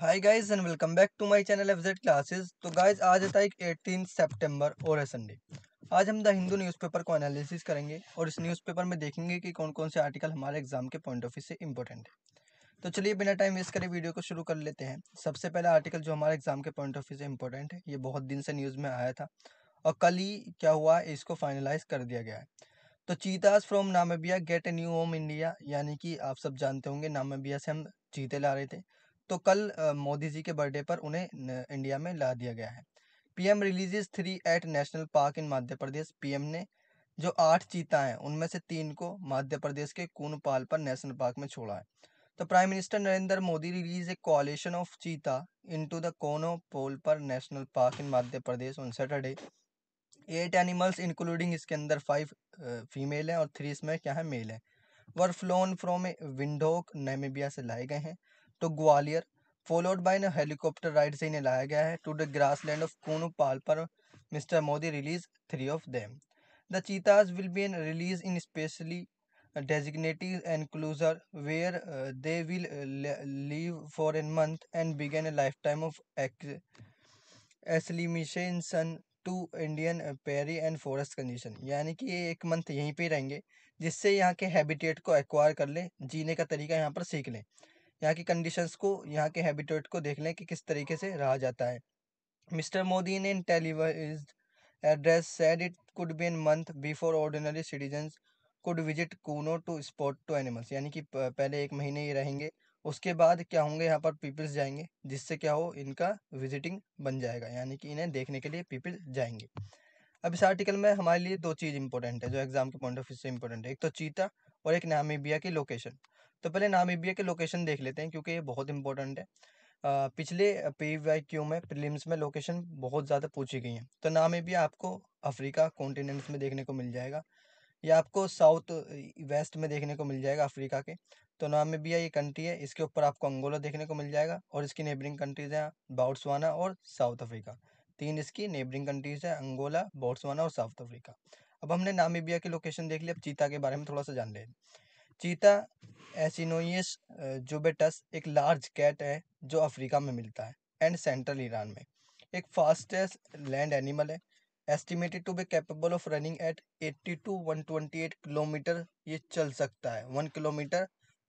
Hi guys and welcome back to my channel F Z classes तो guys आज है तारीख एटीन सितंबर और है संडे आज हम द हिंदू न्यूज़पेपर को एनालिसिस करेंगे और इस न्यूज़पेपर में देखेंगे कि कौन कौन से आर्टिकल हमारे एग्जाम के पॉइंट ऑफ व्यू से इंपॉर्टेंट है तो चलिए बिना टाइम वेस्ट करें वीडियो को शुरू कर लेते हैं सबसे पहला आर्टिकल जो हमारे एग्जाम के पॉइंट ऑफ व्यू से इंपॉर्टेंट है ये बहुत दिन से न्यूज़ में आया था और कल ही क्या हुआ इसको फाइनलाइज कर दिया गया है तो cheetahs from Namibia get a new home India यानी कि आप सब जानते होंगे नामेबिया से हम चीते ला रहे थे तो कल मोदी जी के बर्थडे पर उन्हें इंडिया में ला दिया गया है PM releases three eight national park in Madhya Pradesh PM ने जो आठ चीता हैं उनमें से तीन को मध्य प्रदेश के कूनपाल पर नेशनल पार्क में छोड़ा है तो prime minister Narendra Modi release a coalition of cheetah into the Kuno पोल पर national park in Madhya Pradesh on Saturday eight animals including इसके अंदर फाइव फीमेल हैं और थ्री इसमें क्या है मेल हैं were flown from Windhoek Namibia से लाए गए हैं to Gwalior followed by helicopter ride से इन्हें लाया गया है to the grass land of कूनूपाल पर mister Modi release three of them the cheetahs will be release in specially designated enclosure where they will live for an month and begin a life time of acclimation to Indian prairie and forest condition यानी कि ये एक month यहीं पर रहेंगे जिससे यहाँ के हैबिटेट को एक्वायर कर लें जीने का तरीका यहाँ पर सीख लें यहाँ की कंडीशंस को यहाँ के हैबिटेट को देख लें कि किस तरीके से रहा जाता है मिस्टर मोदी ने in televised address said it could be in month before ordinary citizens could visit Kuno to spot two animals यानी कि पहले एक महीने ही रहेंगे उसके बाद क्या होंगे यहाँ पर पीपल्स जाएंगे जिससे क्या हो इनका विजिटिंग बन जाएगा यानी कि इन्हें देखने के लिए पीपल जाएंगे अब इस आर्टिकल में हमारे लिए दो चीज़ इंपॉर्टेंट है जो एग्जाम के पॉइंट ऑफ व्यू से इंपॉर्टेंट है एक तो चीता और एक नामीबिया की लोकेशन तो पहले नामीबिया के लोकेशन देख लेते हैं क्योंकि ये बहुत इंपॉर्टेंट है पिछले पी वाई क्यू में प्रीलिम्स में लोकेशन बहुत ज़्यादा पूछी गई हैं तो नामीबिया आपको अफ्रीका कॉन्टिनेंट्स में देखने को मिल जाएगा या आपको साउथ वेस्ट में देखने को मिल जाएगा अफ्रीका के तो नामीबिया ये कंट्री है इसके ऊपर आपको अंगोला देखने को मिल जाएगा और इसकी नेबरिंग कंट्रीज़ हैं बाउट्सवाना और साउथ अफ्रीका तीन इसकी नेबरिंग कंट्रीज़ हैं अंगोला बोट्सवाना और साउथ अफ्रीका अब हमने नामीबिया की लोकेशन देख ली अब चीता के बारे में थोड़ा सा जान लें चीता एसिनोइस जुबेटस एक लार्ज कैट है जो अफ्रीका में मिलता है एंड सेंट्रल ईरान में एक फास्टेस्ट लैंड एनिमल है estimated to be capable of running at 80 to 128 kilometre ये चल सकता है one kilometre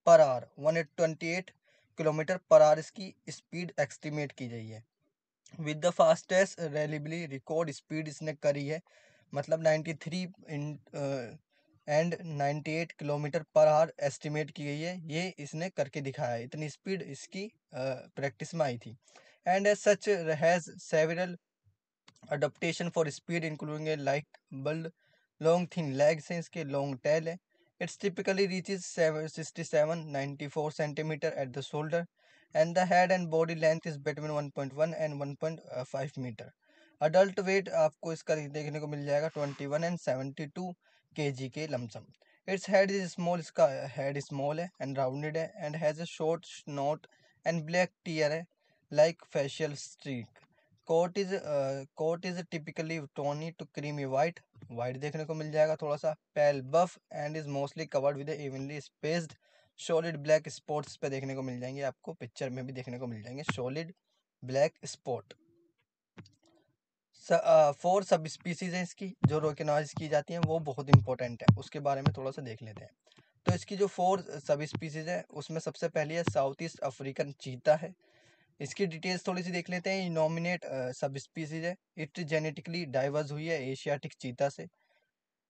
per hour eight kilometre per hour इसकी स्पीड एस्टिमेट की गई है with the fastest reliably record speed इसने करी है मतलब 93 three and ninety eight kilometre per hour estimate की गई है ये इसने करके दिखाया है इतनी स्पीड इसकी प्रैक्टिस में आई थी and as such has several adaptations for speed including like build long thin legs हैं इसके लॉन्ग टेल है its typically reaches sixty seven ninety four centimetre at the shoulder and the head and body length is between one point one and one point five metre adult weight आपको इसका देखने को मिल जाएगा twenty one and seventy two जी के lumpsum its head is small इसका head small है एंड राउंडेड है and has a short snout and black tear है like facial streak coat is coat is typically tawny to creamy white white देखने को मिल जाएगा थोड़ा सा pale buff and is mostly covered with evenly spaced solid black spots पे देखने को मिल जाएंगे आपको पिक्चर में भी देखने को मिल जाएंगे solid black spot four subspecies हैं इसकी जो रोकनाइज की जाती हैं वो बहुत इंपॉर्टेंट है उसके बारे में थोड़ा सा देख लेते हैं तो इसकी जो फोर सब स्पीसीज़ हैं उसमें सबसे पहली है साउथ ईस्ट अफ्रीकन चीता है इसकी डिटेल्स थोड़ी सी देख लेते हैं नॉमिनेट सब स्पीसीज है इट जेनेटिकली डाइवर्स हुई है एशियाटिक चीता से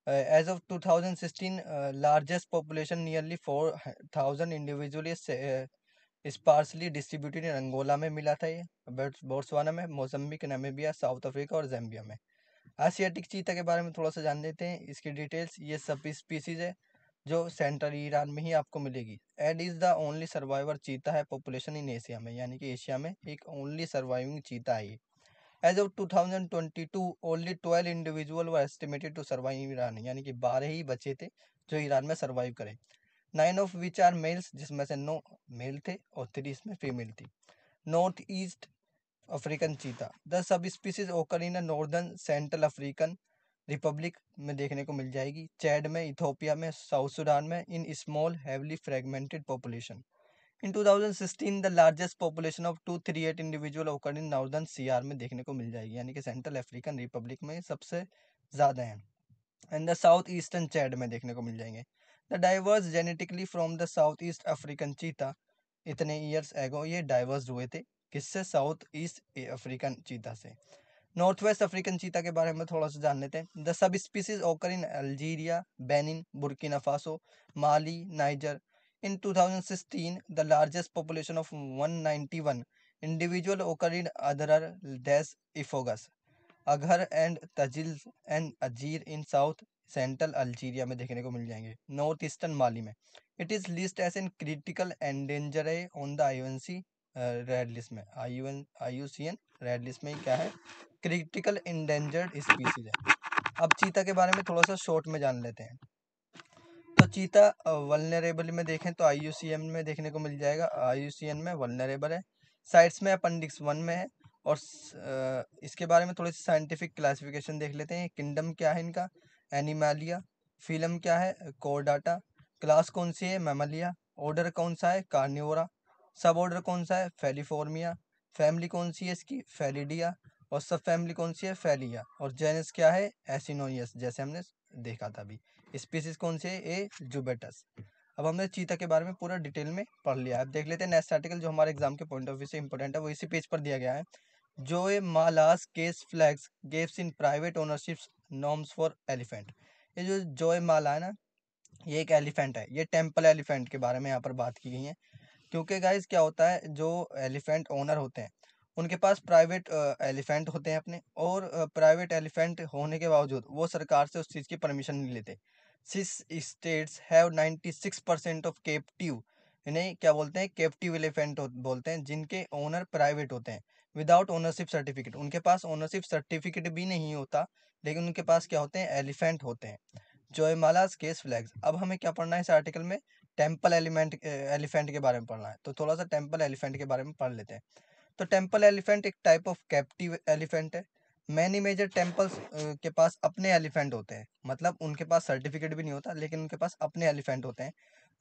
as of 2016 largest population nearly thousand individually sparsely distributed in Angola में मिला था ये बोर्सवाना में मोजम्बिक नमेबिया साउथ अफ्रीका और जैम्बिया में आसियाटिक चीता के बारे में थोड़ा सा जान लेते हैं इसकी डिटेल्स ये सब स्पीसीज है जो सेंट्रल ईरान में ही आपको मिलेगी and is the only survivor cheetah है पॉपुलेशन इन एशिया में यानी कि एशिया में एक ओनली सर्वाइविंग चीता है ये as of two only twelve individual were estimated to survive Iran यानी कि बारह ही बचे थे जो ईरान में सर्वाइव करें nine of which are males जिसमें से नौ मेल थे और थ्री इसमें फीमेल थी north east African cheetah the subspecies occur in northern central African republic में देखने को मिल जाएगी चैड में इथोपिया में साउथ सूडान में in small heavily fragmented population in 2016 the largest population of two three eight individual occur in northern CR में देखने को मिल जाएगी यानी कि सेंट्रल अफ्रीकन रिपब्लिक में सबसे ज़्यादा हैं and the south eastern Chad में देखने को मिल जाएंगे the diverse genetically from the south east African cheetah इतने ईयर्स एगो ये डाइवर्स हुए थे किससे साउथ ईस्ट अफ्रीकन चीता से नॉर्थ वेस्ट अफ्रीकन चीता के बारे में थोड़ा सा जान लेते हैं the subspecies occur in Algeria Benin Burkina Faso Mali Niger in 2016 the largest population of 191 individual occur in Adrar des Ifoghas Ahaggar and Tassili and Ajjer in south central Algeria में देखने को मिल जाएंगे north eastern Mali में it is list as an critical endanger है on the I C red list में I U N I U C N red list में क्या है क्रिटिकल इंडेंजर्ड स्पीसीज है अब चीता के बारे में थोड़ा सा शॉर्ट में जान लेते हैं तो चीता वलनरेबल uh, में देखें तो आई यू सी एन में देखने को मिल जाएगा आई में वलनरेबल है साइट्स में अपनडिक्स वन में है और uh, इसके बारे में थोड़ी सी साइंटिफिक क्लासिफिकेशन देख लेते हैं किंगडम क्या है इनका एनिमालिया फिल्म क्या है कोडाटा क्लास कौन सी है मेमलिया ऑर्डर कौन सा है कार्निवोरा सब ऑर्डर कौन सा है फेलीफोर्मिया फैमिली कौन सी है इसकी फेलीडिया और सब फैमिली कौन सी है फेलिया और जेनस क्या है एसिनोनियस जैसे हमने देखा था अभी स्पीसीज कौन सी है ए जुबेटस अब हमने चीता के बारे में पूरा डिटेल में पढ़ लिया अब देख लेते हैं नेक्स्ट आर्टिकल जो हमारे एग्जाम के पॉइंट ऑफ व्यू से इंपॉर्टेंट है वो इसी पेज पर दिया गया है जोए मालास case flags gaps in private ownership norms for elephant ये जो जोए माला है ना ये एक एलिफेंट है ये टेम्पल एलिफेंट के बारे में यहाँ पर बात की गई है क्योंकि गाइज क्या होता है जो एलिफेंट ओनर होते हैं उनके पास प्राइवेट एलिफेंट होते हैं अपने और प्राइवेट एलिफेंट होने के बावजूद वो सरकार से उस चीज़ की परमिशन नहीं लेते six states have ninety six percent of captive इन्हें क्या बोलते हैं केप्टिव एलिफेंट बोलते हैं जिनके ओनर प्राइवेट होते हैं विदाउट ओनरशिप सर्टिफिकेट उनके पास ओनरशिप सर्टिफिकेट भी नहीं होता लेकिन उनके पास क्या होते हैं एलिफेंट होते हैं जोयमालाज केस फ्लैग्स अब हमें क्या पढ़ना है इस आर्टिकल में टेम्पल एलिमेंट एलिफेंट के बारे में पढ़ना है तो थोड़ा सा टेम्पल एलिफेंट के बारे में पढ़ लेते हैं तो टेम्पल एलिफेंट एक टाइप ऑफ कैप्टिव एलिफेंट है मैनी मेजर टेम्पल्स के पास अपने एलिफेंट होते हैं मतलब उनके पास सर्टिफिकेट भी नहीं होता लेकिन उनके पास अपने एलिफेंट होते हैं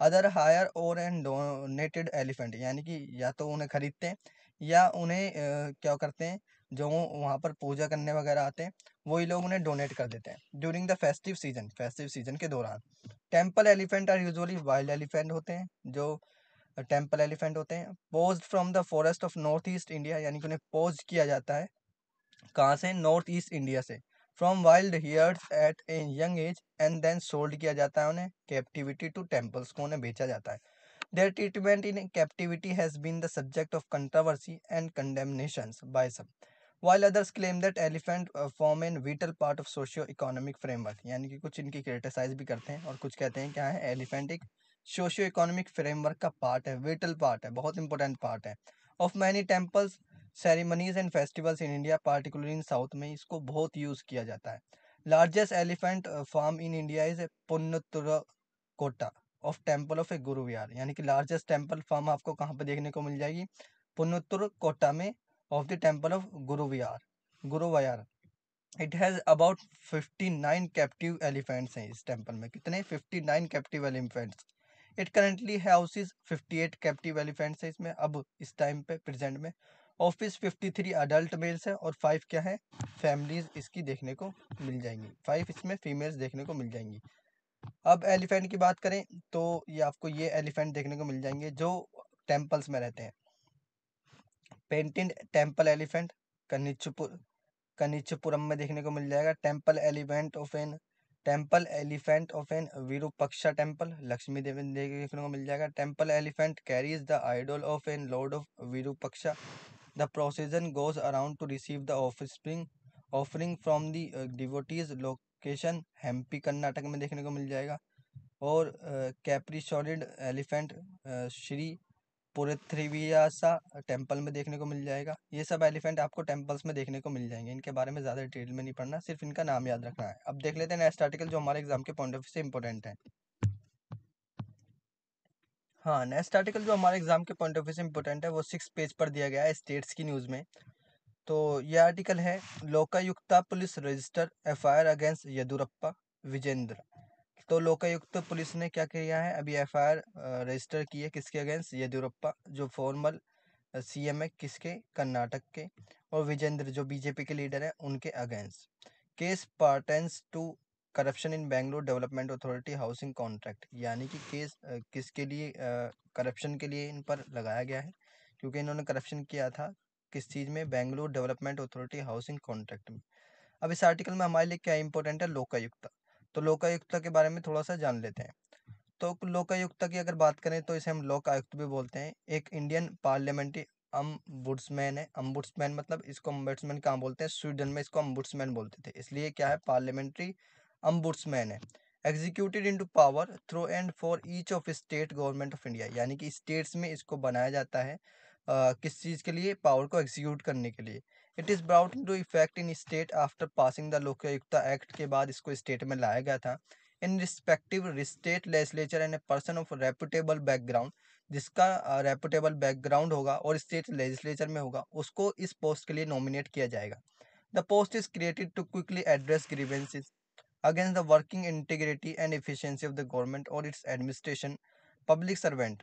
अदर हायर और एंड डोनेटेड एलिफेंट यानी कि या तो उन्हें खरीदते हैं या उन्हें क्या करते हैं जो वहाँ पर पूजा करने वगैरह आते हैं वही लोग उन्हें डोनेट कर देते हैं during the festive season festive season के दौरान temple elephant are usually wild elephant होते हैं जो टेम्पल एलिफेंट होते हैं poached from the forest of north east India यानी कि उन्हें पोज किया जाता है कहाँ से नॉर्थ ईस्ट इंडिया से from wild herds at a young age and then sold किया जाता है उन्हें कैप्टिविटी टू टेम्पल्स को उन्हें बेचा जाता है Their treatment in captivity has been the subject of controversy and condemnations by some while others claim that elephant uh, form an vital part of socio economic framework यानी कि कुछ इनकी criticise भी करते हैं और कुछ कहते हैं क्या हाँ, है एलिफेंट एक सोशियो इकोनॉमिक फ्रेमवर्क का पार्ट है विटल पार्ट है बहुत इंपॉर्टेंट पार्ट है of many temples ceremonies and festivals in India particularly in south में इसको बहुत यूज़ किया जाता है largest elephant farm in India is Punnathur Kotta of temple of a Guruvayur यानी कि लार्जेस्ट टेम्पल फॉर्म आपको कहाँ पर देखने को मिल जाएगी पुनुत्तुर कोटा में of the temple of Guruvayur Guruvayur it has about fifty nine captive elephants हैं इस टेम्पल में कितने fifty nine captive elephants it currently houses fifty eight captive elephants हैं इसमें अब इस टाइम पे प्रेजेंट में of these fifty three adult males हैं और फाइव क्या है फैमिलीज इसकी देखने को मिल जाएंगी फाइव इसमें फीमेल्स देखने को मिल जाएंगी अब एलिफेंट की बात करें तो ये आपको ये एलिफेंट देखने को मिल जाएंगे जो टेम्पल्स में रहते हैं painted temple elephant Kanchipur Kanchipuram में देखने को मिल जाएगा temple elephant of an temple elephant of an Virupaksha temple Lakshmi Devi देखने को मिल जाएगा temple elephant carries the idol of an lord of Virupaksha the procession goes around to receive the of spring offering from the uh, location Hampi Karnataka में देखने को मिल जाएगा और caparisoned elephant Shri Poornathrayeesa temple में देखने को मिल जाएगा ये सब एलिफेंट आपको टेम्पल्स में देखने को मिल जाएंगे इनके बारे में ज़्यादा डिटेल में नहीं पढ़ना सिर्फ इनका नाम याद रखना है अब देख लेते हैं नेक्स्ट आर्टिकल जो हमारे एग्जाम के पॉइंट ऑफ व्यू से इम्पोर्टेंट है हाँ नेक्स्ट आर्टिकल जो हमारे एग्जाम के पॉइंट ऑफ व्यू से इम्पोर्टेंट है वो सिक्स पेज पर दिया गया है स्टेट्स की न्यूज़ में तो ये आर्टिकल है Lokayukta police register F I R against Yediyurappa Vijayendra तो लोकायुक्त पुलिस ने क्या किया है अभी एफ आई आर रजिस्टर की है किसके अगेंस्ट येदुरप्पा जो फॉर्मल सी एम है किसके कर्नाटक के और विजेंद्र जो बीजेपी के लीडर हैं उनके against case pertains to corruption in Bangalore development authority housing contract यानी कि केस किसके लिए करप्शन के लिए इन पर लगाया गया है क्योंकि इन्होंने करप्शन किया था किस चीज़ में Bengaluru development authority housing contract में अब इस आर्टिकल में हमारे लिए क्या इंपॉर्टेंट है लोकायुक्ता तो लोकायुक्ता के बारे में थोड़ा सा जान लेते हैं तो लोकायुक्ता की अगर बात करें तो इसे हम लोकायुक्त भी बोलते हैं एक इंडियन पार्लियामेंट्री अम्बुड्समैन है अम्बुड्समैन मतलब इसको अम्बुड्समैन कहाँ बोलते हैं स्वीडन में इसको अम्बुड्समैन बोलते थे इसलिए क्या है पार्लियामेंट्री अम्बुड्समैन है executive in to power through and for each of state government of India यानी कि स्टेट्स में इसको बनाया जाता है किस चीज़ के लिए पावर को एग्जीक्यूट करने के लिए it is brought in to effect in state after passing the Lokayukta act के बाद इसको स्टेट में लाया गया था in respective state legislature and a person of reputable background जिसका रेपुटेबल बैकग्राउंड होगा और स्टेट लेजिस्लेचर में होगा उसको इस पोस्ट के लिए नॉमिनेट किया जाएगा the post is created to quickly address grievances against the working integrity and efficiency of the government और its administration public servant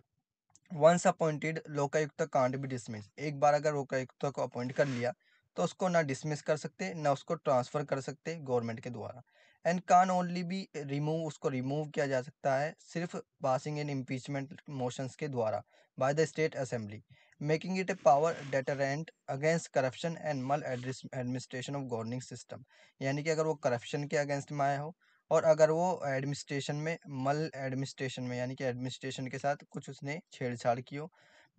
once appointed Lokayukta can't be dismiss एक बार अगर लोकायुक्त को अपॉइंट कर लिया तो उसको ना डिसमिस कर सकते ना उसको ट्रांसफ़र कर सकते गवर्नमेंट के द्वारा and can only be remove उसको रिमूव किया जा सकता है सिर्फ पासिंग एंड इम्पीचमेंट मोशंस के द्वारा by the state assembly making it a power deterrent against corruption and maladministration of governing system यानी कि अगर वो करप्शन के अगेंस्ट में आया हो और अगर वो एडमिनिस्ट्रेशन में मल एडमिनिस्ट्रेशन में यानी कि एडमिनिस्ट्रेशन के साथ कुछ उसने छेड़छाड़ की हो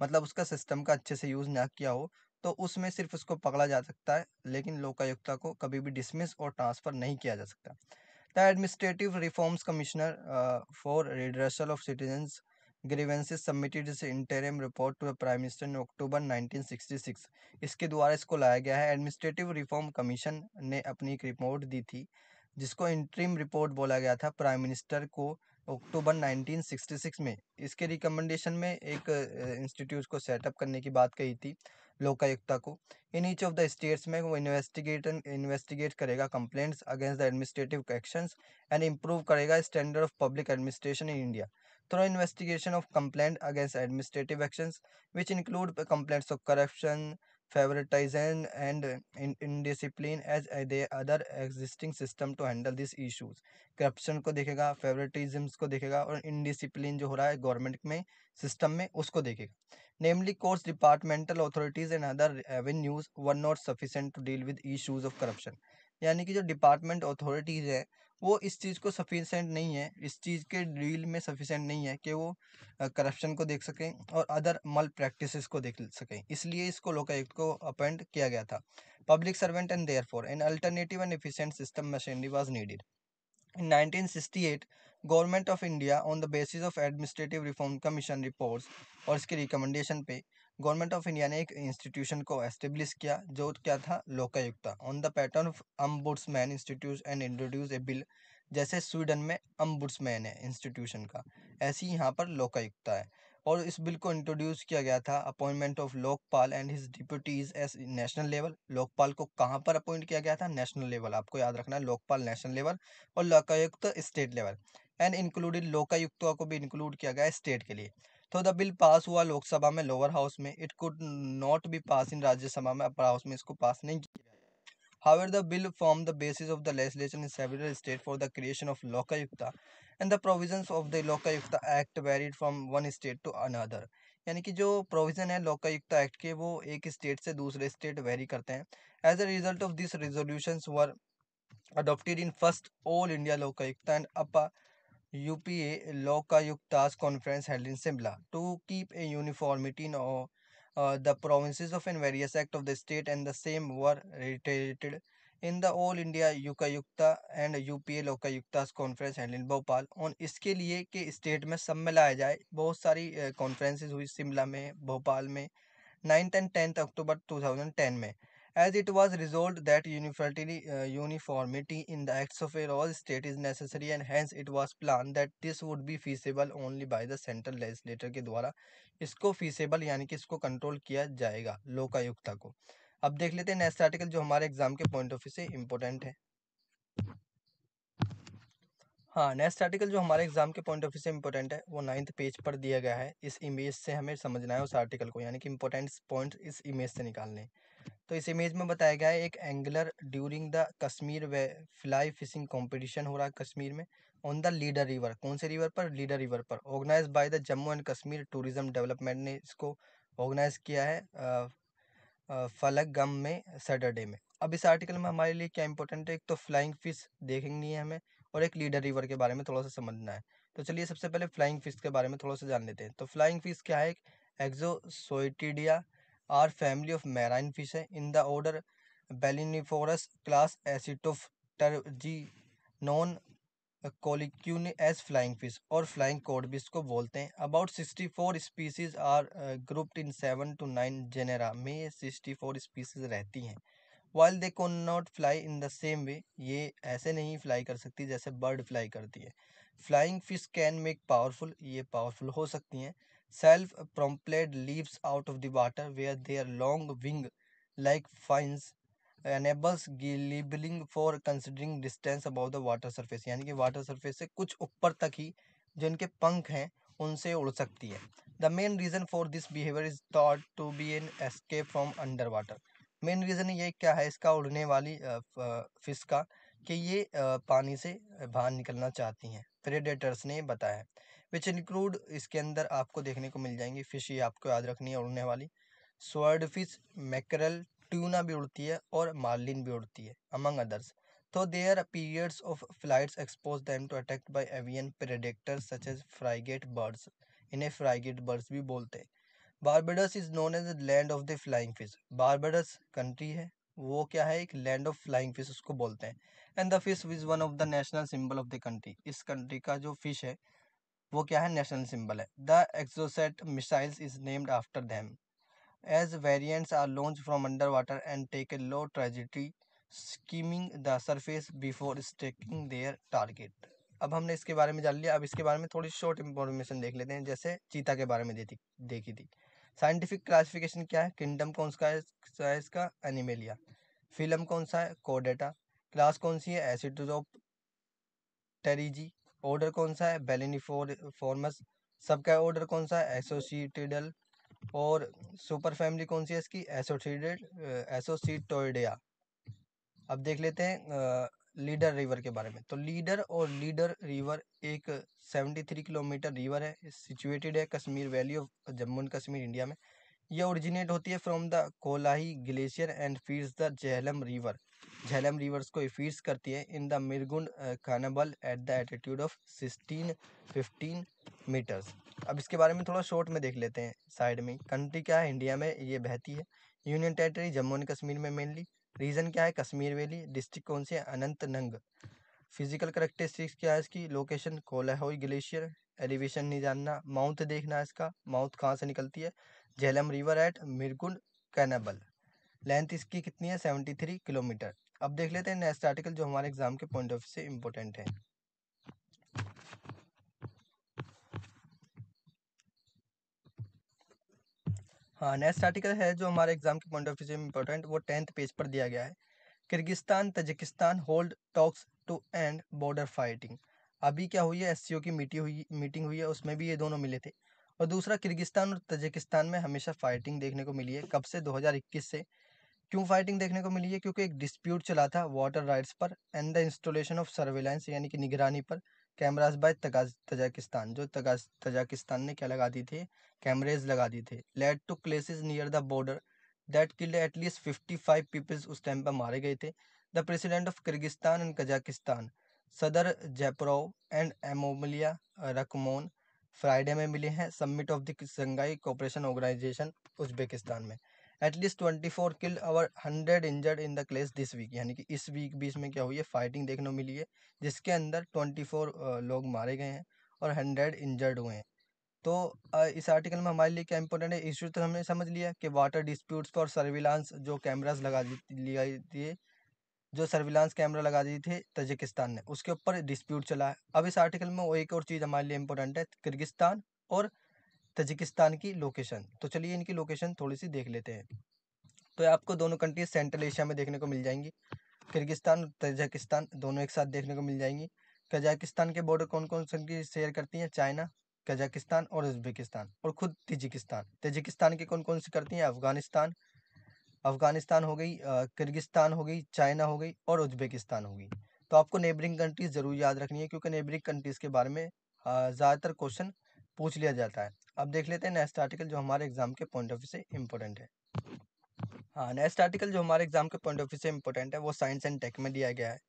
मतलब उसका सिस्टम का अच्छे से यूज़ ना किया हो तो उसमें सिर्फ उसको पकड़ा जा सकता है लेकिन लोकायुक्ता को कभी भी डिसमिस और ट्रांसफ़र नहीं किया जा सकता the administrative reforms commissioner for redressal of citizen grievances submitted its interim report to prime minister in October 1966 इसके द्वारा इसको लाया गया है एडमिनिस्ट्रेटिव रिफॉर्म कमीशन ने अपनी एक रिपोर्ट दी थी जिसको इंट्रीम रिपोर्ट बोला गया था प्राइम मिनिस्टर को अक्टूबर 1966 में इसके रिकमेंडेशन में एक इंस्टीट्यूट को सेटअप करने की बात कही थी लोकायुक्ता को in each of the states में वो इन्वेस्टिगेट इन्वेस्टिगेट करेगा complaints against the administrative actions and improve करेगा standard of public administration in India through investigation of complaint against administrative action which include complaints of corruption favoritization and indiscipline as the other existing system to handle these issues corruption को देखेगा favouritism को देखेगा और indiscipline जो हो रहा है government में सिस्टम में उसको देखेगा namely courts departmental authorities and other avenues were not sufficient to deal with issues of corruption यानी कि जो डिपार्टमेंट अथॉरिटीज़ हैं वो इस चीज़ को सफिशेंट नहीं है इस चीज़ के डील में सफिशेंट नहीं है कि वो करप्शन को देख सकें और अदर मल प्रैक्टिस को देख सकें इसलिए इसको लोकायुक्त को अपॉइंट किया गया था public servant and therefore an alternative and efficient system machinery was needed sixty 1968, government of India on the basis of administrative reform commission reports और इसके रिकमेंडेशन पे गवर्नमेंट ऑफ इंडिया ने एक इंस्टीट्यूशन को establish किया जो क्या था Lokayukta on the pattern of ombudsman institute and introduce a bill जैसे स्वीडन में अम्बुड्समैन है इंस्टीट्यूशन का ऐसी यहाँ पर लोकायुक्ता है और इस बिल को इंट्रोड्यूस किया गया था appointment of Lokpal and his deputies as national level Lokpal को कहाँ पर अपॉइंट किया गया था नेशनल लेवल आपको याद रखना है लोकपाल नेशनल लेवल और Lokayukta state level and included लोकायुक्तों को भी इंक्लूड किया गया है स्टेट के लिए तो द बिल पास हुआ लोकसभा में लोअर हाउस में it could not be pass in Rajya Sabha में अपर हाउस में इसको पास नहीं किया गया the bill form the basis of the legislation in several state for the creation of Lokayukta and the provision of the Lokayukta act varied from one state to another यानी कि जो provision है Lokayukta act के वो एक स्टेट से दूसरे स्टेट वेरी करते हैं as a result of this resolution were adopted in first all India Lokayukta and अपा UPA Law Kayuk Task Conference held in Simla to keep a uniformity in all, uh, the provinces of in various act of the state and the same were reiterated in the All India Yukayukta and UPA Lokayuktas Conference held in Bhopal और इसके लिए कि state में सब में लाया जाए बहुत सारी कॉन्फ्रेंसेस हुई शिमला में भोपाल में नाइन्थ एंड टेंथ अक्टूबर 2010 में as it was resolved that uniformity, uh, uniformity in the acts of all state is necessary and hence it was planned that this would be feasible only by the central के द्वारा इसको feasible यानी कि इसको control किया जाएगा लोकायुक्ता को अब देख लेते हैं नेक्स्ट आर्टिकल जो हमारे एग्जाम के पॉइंट ऑफ व्यू से इम्पोर्टेंट है हाँ नेक्स्ट आर्टिकल जो हमारे एग्जाम के पॉइंट ऑफ व्यू से इम्पोर्टेंट है वो नाइन्थ पेज पर दिया गया है इस इमेज से हमें समझना है उस आर्टिकल को यानी कि इम्पोर्टेंट पॉइंट इस इमेज से निकालने हैं तो इस इमेज में बताया गया है एक angler during the Kashmir way fly fishing competition हो रहा है कश्मीर में ऑन द लीडर रिवर कौन से रिवर पर लीडर रिवर पर organise by the Jammu and Kashmir tourism development ने इसको ऑर्गेनाइज किया है फलक गम में सैटरडे में अब इस आर्टिकल में हमारे लिए क्या इंपॉर्टेंट है एक तो फ्लाइंग फिश देखेंगी है हमें और एक लीडर रिवर के बारे में थोड़ा सा समझना है तो चलिए सबसे पहले फ्लाइंग फिश के बारे में थोड़ा सा जान लेते हैं तो फ्लाइंग फिश क्या है एक Exocoetidae are of marine fish है in in the order Balaniformes class known colloquially as flying fish और फ्लाइंग कोडबिस को बोलते हैं about sixty four species are grouped in seven to nine genera में sixty four species रहती हैं while they can not fly in the same way ये ऐसे नहीं फ्लाई कर सकती जैसे बर्ड फ्लाई करती है flying fish can make powerful ये पावरफुल हो सकती हैं Self-propelled leaps out of the water where their long wing-like fins enables gliding for considering distance about the water surface यानी कि वाटर सरफेस से कुछ ऊपर तक ही जो इनके पंख हैं उनसे उड़ सकती है the main reason for this behaviour is thought to be an escape from under water main reason ये क्या है इसका उड़ने वाली फिश का कि ये पानी से बाहर निकलना चाहती हैं प्रेडेटर्स ने बताया विच इंक्लूड इसके अंदर आपको देखने को मिल जाएंगी फ़िश ये आपको याद रखनी है उड़ने वाली स्वर्ड फिश मैकरल ट्यूना भी उड़ती है और मार्लिन भी उड़ती है अमंग अदर्स तो they are periods of flight expose them to attacked by avian predictor such as frigate birds इन्हें फ्राइगेट बर्ड्स भी बोलते हैं Barbados is known as land of the flying fish Barbados country है वो क्या है एक लैंड ऑफ फ्लाइंग फिश उसको बोलते हैं and the fish is one of the national symbol of the country इस कंट्री का जो फिश है वो क्या है नेशनल सिंबल है the Exocet missiles is named after them as variants are launch from under water and take a low trajectory skimming the surface before striking their target अब हमने इसके बारे में जान लिया अब इसके बारे में थोड़ी शॉर्ट इंफॉर्मेशन देख लेते हैं जैसे चीता के बारे में देखी देखी थी साइंटिफिक क्लासिफिकेशन क्या है किंगडम कौन सा है इसका एनिमेलिया फिल्म कौन सा है कोडेटा क्लास कौन सी है एसिडोप टेरीजी ऑर्डर कौन सा है बेलिनी फॉर्मस सबका ऑर्डर कौन सा है एसोसिएटेडल और सुपर फैमिली कौन सी है इसकी एसोसिएटेड एसोसिएटोडिया अब देख लेते हैं लीडर रिवर के बारे में तो लीडर और लीडर रिवर एक 73 किलोमीटर रिवर है सिचुएटेड है Kashmir valley of Jammu and Kashmir India में यह ओरिजिनेट होती है from the Kolahoi glacier and feeds the Jhelum river Jhelum rivers को इफीड्स करती है इन द मिरगुंड कैनबल at the altitude of sixteen fifteen metres अब इसके बारे में थोड़ा शॉर्ट में देख लेते हैं साइड में कंट्री क्या है इंडिया में ये बहती है union territory Jammu and Kashmir में मेनली रीजन क्या है कश्मीर वैली डिस्ट्रिक्ट कौन से है अनंतनंग फिजिकल करेक्टरिस्टिक्स क्या है इसकी लोकेशन कोलाहोई ग्लेशियर एलिवेशन नहीं जानना माउथ देखना है इसका माउथ कहाँ से निकलती है झेलम रिवर एट मिरगुंड कैनाबल लेंथ इसकी कितनी है सेवेंटी थ्री किलोमीटर अब देख लेते हैं नेक्स्ट आर्टिकल जो हमारे एग्जाम के पॉइंट ऑफ व्यू से इम्पोर्टेंट है हाँ नेक्स्ट आर्टिकल है जो हमारे एग्जाम के पॉइंट ऑफ व्यू से इम्पोर्टेंट वो टेंथ पेज पर दिया गया है Kyrgyzstan Tajikistan hold talks to end border fighting अभी क्या हुई है एस की मीटिंग हुई मीटिंग हुई है उसमें भी ये दोनों मिले थे और दूसरा किर्गिस्तान और तजिकिस्तान में हमेशा फाइटिंग देखने को मिली है कब से 2021 से क्यों फाइटिंग देखने को मिली है क्योंकि एक डिस्प्यूट चला था वाटर राइट्स पर and the installation of surveillance यानी कि निगरानी पर कैमराज बाय तजाकिस्तान जो तजाकिस्तान ने क्या लगा दी थी कैमरेज लगा दी थे led to places near the border that killed at least fifty five peoples उस टाइम पर मारे गए थे the president of Kyrgyzstan and Kazakhstan Sadyr Japarov and Emomali Rahmon Friday में मिले हैं summit of the Shanghai Cooperation Organisation Uzbekistan में at least twenty four kill और hundred injured in the clash this week यानी कि इस वीक बीच में क्या हुई है फाइटिंग देखने को मिली है जिसके अंदर ट्वेंटी फोर लोग मारे गए हैं और हंड्रेड इंजर्ड हुए हैं तो इस आर्टिकल में हमारे लिए क्या इंपॉर्टेंट है इश्यू तो हमने समझ लिया कि वाटर डिस्प्यूट्स पर सर्विलांस जो कैमराज लगा ली गई थी जो सर्विलांस कैमरा लगा दिए थे तजिकिस्तान ने उसके ऊपर डिस्प्यूट चला है अब इस आर्टिकल में वो एक और चीज़ हमारे लिए इंपॉर्टेंट है किर्गिस्तान और तजिकिस्तान की लोकेशन तो चलिए इनकी लोकेशन थोड़ी सी देख लेते हैं तो आपको दोनों कंट्रीज सेंट्रल एशिया में देखने को मिल जाएंगी किर्गिस्तान तजाकिस्तान दोनों एक साथ देखने को मिल जाएंगी कजाकिस्तान के बॉर्डर कौन कौन सी शेयर करती हैं चाइना कजाकिस्तान और उज्बेकिस्तान और खुद तजिकिस्तान तजिकिस्तान के कौन कौन से करती हैं अफगानिस्तान अफगानिस्तान हो गई किर्गिस्तान हो गई चाइना हो गई और उज्बेकिस्तान हो गई तो आपको नेबरिंग कंट्रीज ज़रूर याद रखनी है क्योंकि नेबरिंग कंट्रीज़ के बारे में ज़्यादातर क्वेश्चन पूछ लिया जाता है अब देख लेते हैं नेक्स्ट आर्टिकल जो हमारे एग्जाम के पॉइंट ऑफ व्यू से इम्पोर्टेंट है हाँ नेक्स्ट आर्टिकल जो हमारे एग्जाम के पॉइंट ऑफ व्यू से इम्पोर्टेंट है वो साइंस एंड टेक में दिया गया है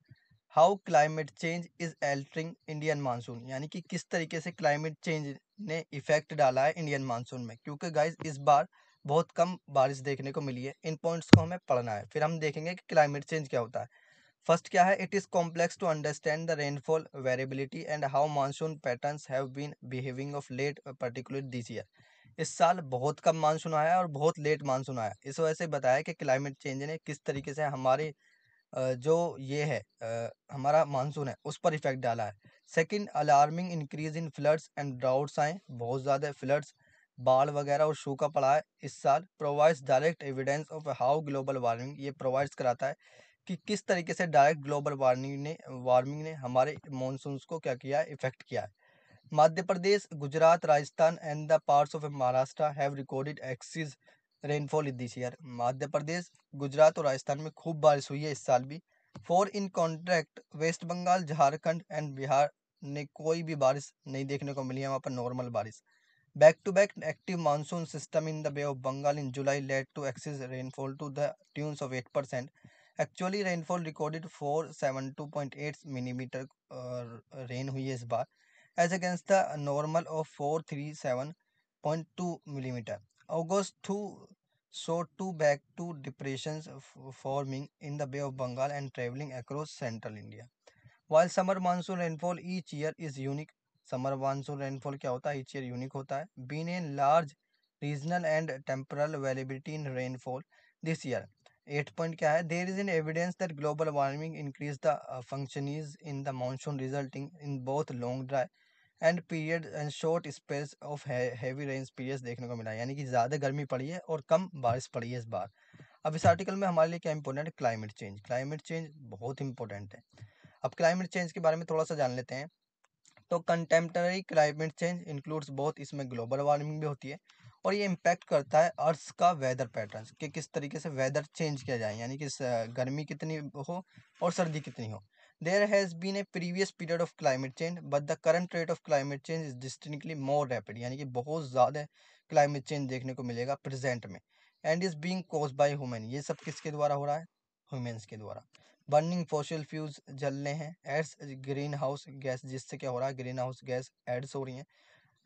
how climate change is altering Indian monsoon यानी कि किस तरीके से क्लाइमेट चेंज ने इफेक्ट डाला है इंडियन मानसून में क्योंकि गाइज इस बार बहुत कम बारिश देखने को मिली है इन पॉइंट्स को हमें पढ़ना है फिर हम देखेंगे कि क्लाइमेट चेंज क्या होता है फर्स्ट क्या है it is complex to understand the rainfall variability and how monsoon patterns have been behaving of late particular this year इस साल बहुत कम मानसून आया और बहुत लेट मानसून आया इस वजह से बताया कि क्लाइमेट चेंज ने किस तरीके से हमारे जो ये है हमारा मानसून है उस पर इफेक्ट डाला है second alarming increase in floods and droughts आए बहुत ज़्यादा फ्लड्स बाढ़ वगैरह और सूखा पड़ा है इस साल provides direct evidence of how global warming ये प्रोवाइड्स कराता है कि किस तरीके से डायरेक्ट ग्लोबल वार्मिंग ने वार्मिंग ने हमारे मानसून को क्या किया इफेक्ट किया है Madhya Pradesh Gujarat Rajasthan and the parts of Maharashtra have recorded excess rainfall this year Madhya Pradesh Gujarat और राजस्थान में खूब बारिश हुई है इस साल भी for in contrast West Bengal Jharkhand and Bihar ने कोई भी बारिश नहीं देखने को मिली है वहाँ पर नॉर्मल बारिश back to back active monsoon system in the Bay of Bengal in July led to excess rainfall to the tunes of eight percent actually rainfall recorded four seven two point eight millimetre rain हुई है इस बार as against the normal of four three seven point two millimetre August too saw two back to depression forming in the Bay of Bengal and travelling across central India while summer monsoon rainfall each year is unique summer monsoon rainfall क्या होता है each year unique होता है been an large regional and temporal variability in rainfall this year at point क्या है there is in evidence that global warming increase the is in the monsoon resulting in बहुत long dry and period and short space of heavy rains periods देखने को मिला है यानी कि ज़्यादा गर्मी पड़ी है और कम बारिश पड़ी है इस बार अब इस आर्टिकल में हमारे लिए क्या इंपॉर्टेंट है क्लाइमेट चेंज क्लाइमेट चेंज बहुत इंपॉर्टेंट है अब क्लाइमेट चेंज के बारे में थोड़ा सा जान लेते हैं तो कंटेम्प्रेरी क्लाइमेट चेंज इंक्लूड्स बहुत इसमें ग्लोबल वार्मिंग भी होती है और ये इम्पैक्ट करता है अर्थ का वेदर पैटर्न कि किस तरीके से वेदर चेंज किया जाए यानी कि गर्मी कितनी हो और सर्दी कितनी हो there has been a previous period of climate change but the current rate of climate change is distinctly more rapid यानी कि बहुत ज़्यादा क्लाइमेट चेंज देखने को मिलेगा प्रेजेंट में and is being caused by human ये सब किसके द्वारा हो रहा है ह्यूमन्स के द्वारा बर्निंग फोशल फ्यूज जलने हैं एड्स ग्रीन हाउस गैस जिससे क्या हो रहा है ग्रीन हाउस गैस एड्स हो रही हैं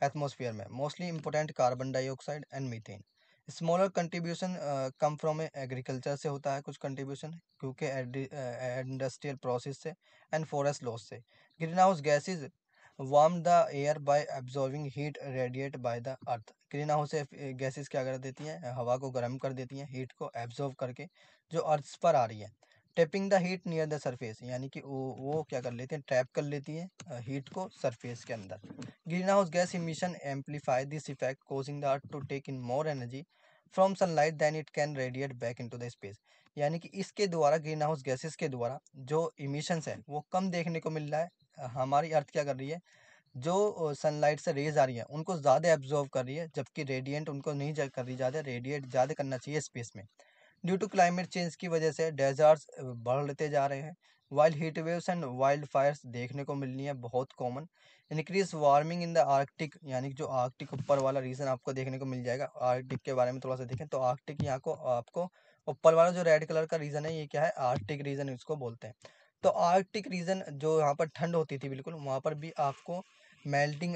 एटमोसफियर में mostly important carbon dioxide and methane smaller contribution come from agriculture से होता है कुछ कंट्रीब्यूशन क्योंकि इंडस्ट्रियल प्रोसेस से एंड फॉरेस्ट लॉस से greenhouse gases warm the air by absorbing heat radiate by the earth greenhouse gases क्या कर देती हैं हवा को गर्म कर देती हैं हीट को एब्जॉर्व करके जो अर्थ पर आ रही है trapping the heat near the surface यानी कि वो, वो क्या कर लेते हैं ट्रैप कर लेती है हीट को सरफेस के अंदर greenhouse gas emission amplify this effect causing the earth to take in more energy from sunlight than it can radiate back into the space यानी कि इसके द्वारा ग्रीन हाउस गैसेस के द्वारा जो इमिशंस है वो कम देखने को मिल रहा है हमारी अर्थ क्या कर रही है जो सनलाइट से रेज आ रही है उनको ज़्यादा एब्जॉर्व कर रही है जबकि रेडिएंट उनको नहीं कर रही ज़्यादा रेडिएट ज़्यादा करना चाहिए स्पेस में ड्यू टू क्लाइमेट चेंज की वजह से डेजर्ट्स बढ़ते जा रहे हैं wild heat waves and wildfires देखने को मिलनी है बहुत common increase warming in the Arctic यानी जो आर्कटिक ऊपर वाला रीजन आपको देखने को मिल जाएगा आर्कटिक के बारे में थोड़ा सा देखें तो आर्कटिक यहाँ को आपको ऊपर वाला जो रेड कलर का रीजन है ये क्या है आर्कटिक रीजन इसको बोलते हैं तो आर्कटिक रीजन जो यहाँ पर ठंड होती थी बिल्कुल वहाँ पर भी आपको melting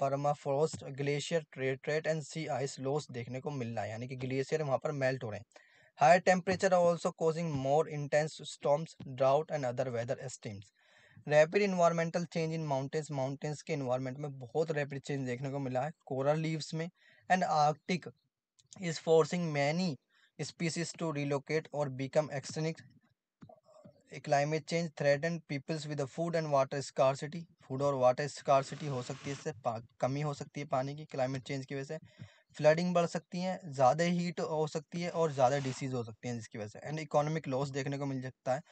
permafrost glacier retreat and sea ice loss देखने को मिल रहा है यानी कि ग्लेशियर वहाँ पर मेल्ट हो रहे हैं Higher temperatures are also causing more intense storms, drought and other weather extremes. Rapid environmental change in mountains mountains के इन्वायरमेंट में बहुत रैपिड चेंज देखने को मिला है कोरल लीव्स में and Arctic is forcing many species to relocate और become extinct climate change threat and peoples with food and water scarcity food और वाटर स्कॉर्सिटी हो सकती है इससे कमी हो सकती है पानी की क्लाइमेट चेंज की वजह से फ्लडिंग बढ़ सकती हैं ज़्यादा हीट हो सकती है और ज़्यादा डिसीज़ हो सकती हैं जिसकी वजह से एंड इकोनॉमिक लॉस देखने को मिल सकता है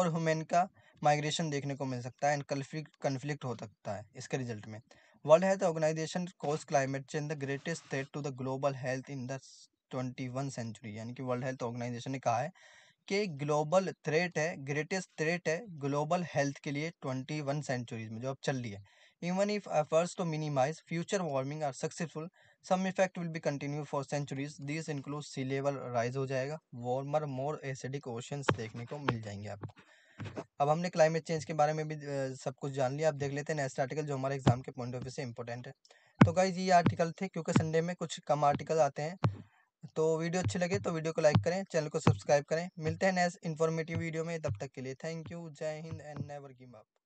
और हुमेन का माइग्रेशन देखने को मिल सकता है एंड कन्फ्लिक्ट कन्फ्लिक्ट हो सकता है इसके रिजल्ट में World Health Organization calls climate change the greatest threat to the global health in the twenty one century यानी कि वर्ल्ड हेल्थ ऑर्गेनाइजेशन ने कहा है कि ग्लोबल थ्रेट है ग्रेटेस्ट थ्रेट है ग्लोबल हेल्थ के लिए ट्वेंटी वन सेंचुरीज में जो अब चल रही है इवन इफ एफर्ट्स टू तो minimize future warming are successful some effect will be continue for centuries this include sea level rise हो जाएगा वार्मर मोर एसिडिक ओशंस देखने को मिल जाएंगे आपको अब हमने क्लाइमेट चेंज के बारे में भी सब कुछ जान लिया आप देख लेते हैं नेक्स्ट आर्टिकल जो हमारे एग्जाम के पॉइंट ऑफ व्यू से इंपॉर्टेंट है तो गाइज ये आर्टिकल थे क्योंकि संडे में कुछ कम आर्टिकल आते हैं तो वीडियो अच्छे लगे तो वीडियो को लाइक करें चैनल को सब्सक्राइब करें मिलते हैं नेक्स्ट इन्फॉर्मेटिव वीडियो में तब तक के लिए थैंक यू जय हिंद एंड नेवर गिव अप